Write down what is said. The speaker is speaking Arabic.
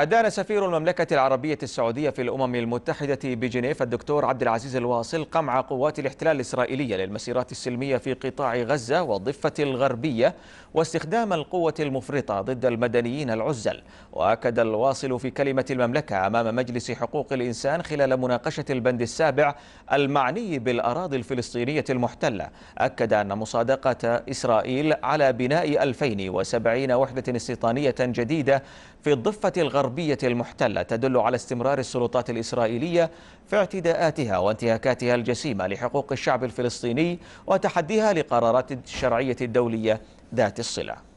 أدان سفير المملكة العربية السعودية في الأمم المتحدة بجنيف الدكتور عبد العزيز الواصل قمع قوات الاحتلال الإسرائيلية للمسيرات السلمية في قطاع غزة والضفة الغربية واستخدام القوة المفرطة ضد المدنيين العزل وأكد الواصل في كلمة المملكة أمام مجلس حقوق الإنسان خلال مناقشة البند السابع المعني بالأراضي الفلسطينية المحتلة أكد أن مصادقة إسرائيل على بناء 2070 وحدة استيطانية جديدة في الضفة الغربية الغربية المحتلة تدل على استمرار السلطات الإسرائيلية في اعتداءاتها وانتهاكاتها الجسيمة لحقوق الشعب الفلسطيني وتحديها لقرارات الشرعية الدولية ذات الصلة